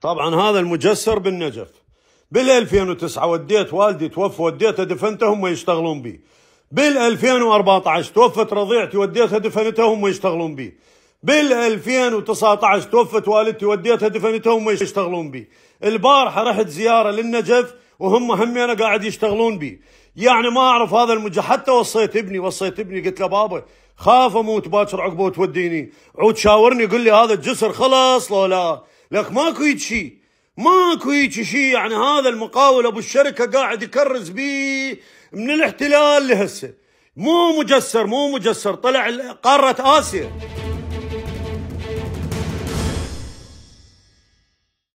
طبعا هذا المجسر بالنجف بال 2009 وديت والدي توفى وديته دفنته هم يشتغلون بي بال 2014 توفت رضيعتي وديتها دفنتها هم يشتغلون بي بال 2019 توفت والدتي وديتها دفنتها هم يشتغلون بي البارحه رحت زياره للنجف وهم همين قاعد يشتغلون بي يعني ما اعرف هذا المج حتى وصيت ابني وصيت ابني قلت له بابا خاف اموت باكر عقبه توديني عود شاورني قل لي هذا الجسر خلص لو لا لك ماكو هيك شيء ماكو هيك شيء يعني هذا المقاول ابو الشركه قاعد يكرز بي من الاحتلال لهسه مو مجسر مو مجسر طلع قاره اسيا